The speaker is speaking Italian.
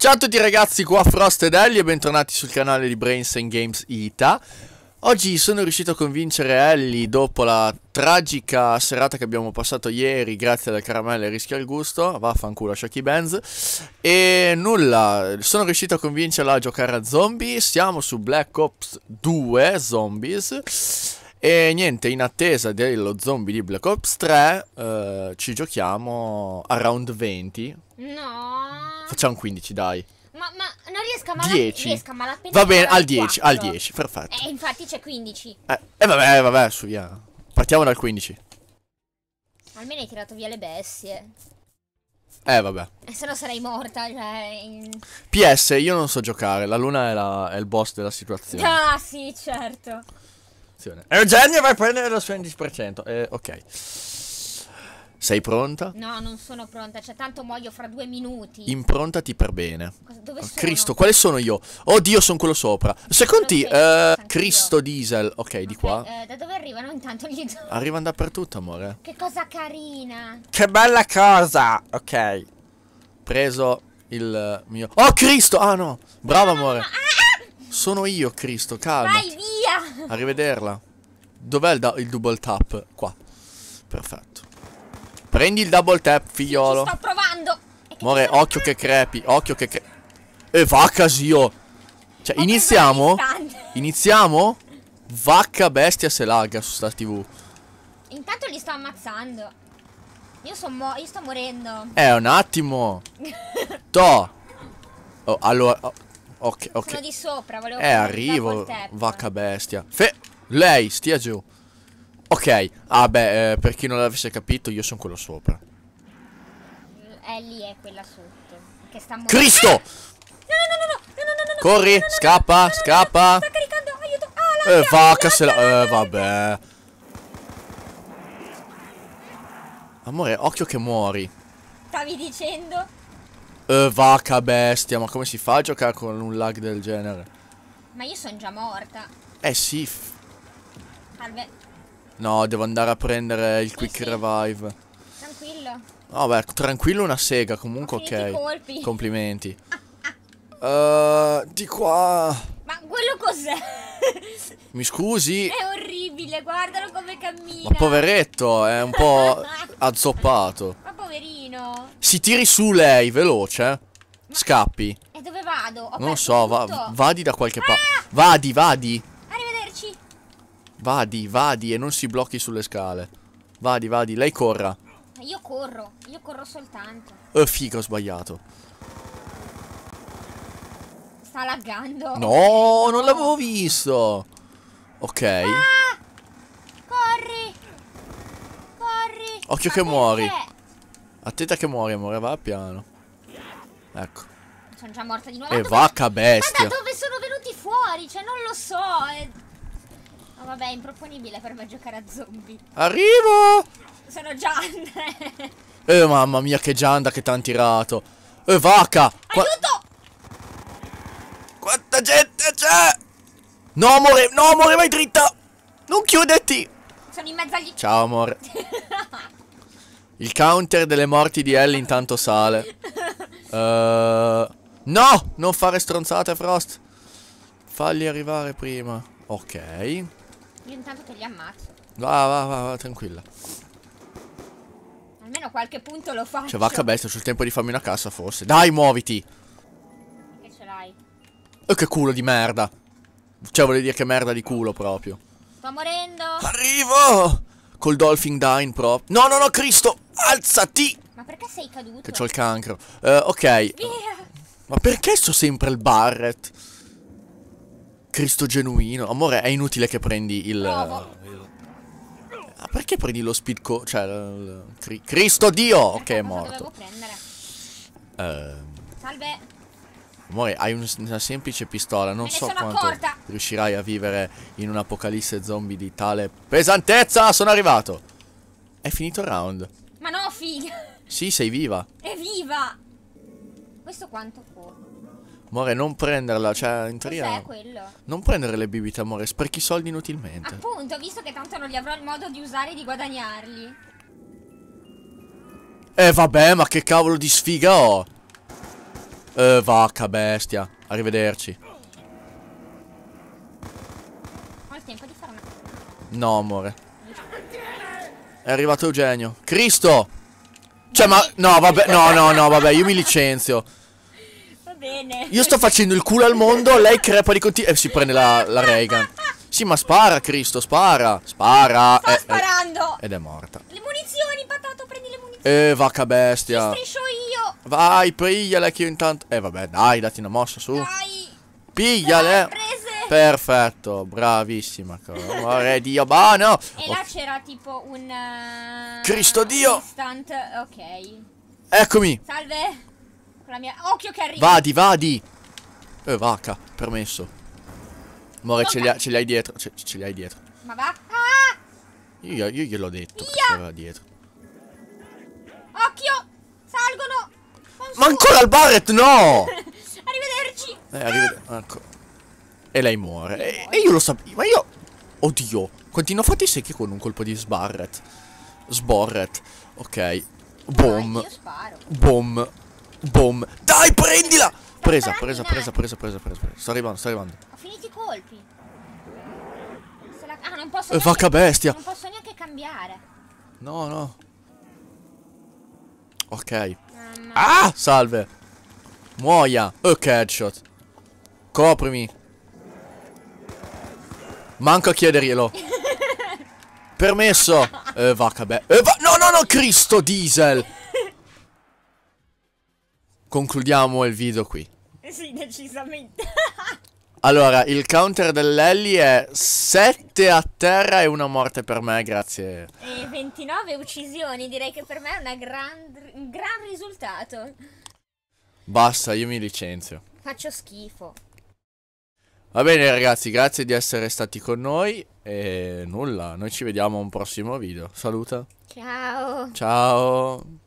Ciao a tutti ragazzi, qua Frost ed Ellie e bentornati sul canale di Brains and Games Ita. Oggi sono riuscito a convincere Ellie dopo la tragica serata che abbiamo passato ieri grazie alle caramelle rischio al gusto, vaffanculo a Shocky Benz e nulla, sono riuscito a convincerla a giocare a zombie, siamo su Black Ops 2 Zombies e niente, in attesa dello zombie di Black Ops 3 eh, ci giochiamo a round 20 No Facciamo 15, dai. Ma, ma non riesco a malapena. 10. Riesco a malapena. Va bene, al 10, 4. al 10, perfetto. Eh, infatti c'è 15. Eh, eh, vabbè, vabbè, su via. Partiamo dal 15. Almeno hai tirato via le bestie. Eh, vabbè. E se no sarei morta, cioè... PS, io non so giocare, la luna è, la, è il boss della situazione. Ah, sì, certo. Eugenio vai a prendere lo suo 10%. ok. ok. Sei pronta? No, non sono pronta, cioè tanto muoio fra due minuti. Improntati per bene. dove oh, sono? Cristo, quale sono io? Oddio, sono quello sopra. Secondi, eh, Cristo Diesel. Ok, okay di qua. Eh, da dove arrivano intanto gli do? Arrivano dappertutto, amore. Che cosa carina. Che bella cosa. Ok. Preso il mio... Oh, Cristo! Ah, no. Bravo, no, amore. No, no, sono io, Cristo, calma. Vai, via. Arrivederla. Dov'è il, il double tap? Qua. Perfetto. Prendi il double tap, figliolo. Ci sto provando. Amore, occhio che crepi, occhio che crepi. E eh, vacca, zio. Cioè, Ho iniziamo? Iniziamo? Vacca bestia se lagga su sta tv. Intanto li sto ammazzando. Io, io sto morendo. Eh, un attimo. to. Oh, allora... Oh, ok, ok. Sono di sopra, volevo... Eh, arrivo. Vacca bestia. Fe... Lei, stia giù. Ok, ah beh, eh, per chi non l'avesse capito, io sono quello sopra. lì, è quella sotto. Che sta morendo. Cristo! Ah! No, no, no, no, no, no, no, no, Corri, no, no, scappa, no, scappa. Sta caricando, aiuto. Ah, la eh, se la... Eh, vabbè. Amore, occhio che muori. Stavi dicendo? Eh, vaca bestia, ma come si fa a giocare con un lag del genere? Ma io sono già morta. Eh sì. Vabbè. No, devo andare a prendere il sì, quick sì. revive. Tranquillo. Vabbè, oh, tranquillo una sega, comunque ok. Colpi. Complimenti. Uh, di qua. Ma quello cos'è? Mi scusi. È orribile, guardalo come cammina. Ma poveretto, è un po' azzoppato. Ma poverino. Si tiri su lei, veloce. Eh. Ma... Scappi. E dove vado? Ho non lo so, va vadi da qualche parte. Ah! Vadi, vadi. Vadi, vadi e non si blocchi sulle scale. Vadi, vadi, lei corra. Io corro, io corro soltanto. Oh, eh, figa, ho sbagliato. Sta laggando. No, non l'avevo visto. Ok. Ah, corri. Corri. Occhio che muori. Attenta che muori, amore, va piano. Ecco. Sono già morta di nuovo. E vacca bestia. Ma da dove sono venuti fuori? Cioè, non lo so. È... Vabbè, è improponibile per me giocare a zombie. Arrivo! Sono Gian. eh, mamma mia, che Gianda che t'han tirato. Eh, vaca! Qua Aiuto! Quanta gente c'è? No, amore, no, amore, vai dritta! Non chiuderti! Sono in mezzo agli... Ciao, amore. Il counter delle morti di Ellie intanto sale. uh... No! Non fare stronzate, Frost. Fagli arrivare prima. Ok. Io intanto che li ammazzo. Va, va, va, va tranquilla. Almeno a qualche punto lo faccio. Cioè, vacca bestia, c'è il tempo di farmi una cassa, forse. Dai, muoviti! Che ce l'hai? E eh, che culo di merda! Cioè, vuol dire che merda di culo, proprio. Sto morendo! Arrivo! Col Dolphin Dine, proprio. No, no, no, Cristo! Alzati! Ma perché sei caduto? Che ho il cancro. Uh, ok. Via. Ma perché sto sempre il Barrett? Cristo genuino. Amore, è inutile che prendi il... Ah, perché prendi lo speed co... Cioè, il... Cri Cristo Dio! Ok, è morto. Eh... Salve. Amore, hai un, una semplice pistola, non so quanto accorta. riuscirai a vivere in un apocalisse zombie di tale pesantezza. Sono arrivato. È finito il round. Ma no, figa. Sì, sei viva. È viva. Questo quanto può? Amore, non prenderla, cioè, in teoria... Cos'è quello? Non prendere le bibite, amore, sprechi soldi inutilmente. Appunto, visto che tanto non li avrò il modo di usare e di guadagnarli. Eh, vabbè, ma che cavolo di sfiga ho! Eh, vacca bestia. Arrivederci. Ho il tempo di fare No, amore. È arrivato Eugenio. Cristo! Cioè, ma... No, vabbè, no, no, no, vabbè, io mi licenzio bene. Io sto facendo il culo al mondo, lei crepa di continuo. E eh, si prende la, la Reagan. Sì, ma spara, Cristo, spara. Spara. Sto eh, eh, sparando. Eh, ed è morta. Le munizioni, patato, prendi le munizioni. Eh, vacca bestia. Ti striscio io. Vai, pigliale che io intanto. Eh, vabbè, dai, datti una mossa su. Dai. Pigliale. Perfetto, bravissima. Amore Dio, bano. E oh. là c'era tipo un... Uh, Cristo Dio. Instant. Ok. Eccomi. Salve. Con la mia... Occhio che arriva. Vadi, vadi. Eh, vacca, permesso. More, ce li, ce li, hai dietro. Ce, ce, li hai dietro. Ma va. Ah! Io, io gliel'ho detto. Io. dietro. Occhio. Salgono. Ma ancora il Barrett? no. arrivederci. Eh, arrivederci. Ah. Ecco. E lei muore. E, e, io lo sapevo. Ma io... Oddio. Continuo a farti secchi con un colpo di sbarret. Sborret. Ok. Boom. Ah, Boom. Boom. Dai, prendila! Presa, presa, presa, presa, presa, presa. Sto arrivando, sto arrivando. Ho finito i colpi. La... Ah, non posso. Eh, neanche... Vacca bestia. Non posso neanche cambiare. No, no. Ok. Mamma. Ah, salve. Muoia. Ok, headshot. Coprimi. Manco a chiederglielo. Permesso. Eh, vacca bestia. Eh, va... No, no, no, Cristo Diesel concludiamo il video qui. Eh sì, decisamente. allora, il counter dell'Ellie è 7 a terra e una morte per me, grazie. E 29 uccisioni, direi che per me è gran, un gran risultato. Basta, io mi licenzio. Faccio schifo. Va bene ragazzi, grazie di essere stati con noi e nulla, noi ci vediamo a un prossimo video. Saluta. Ciao. Ciao.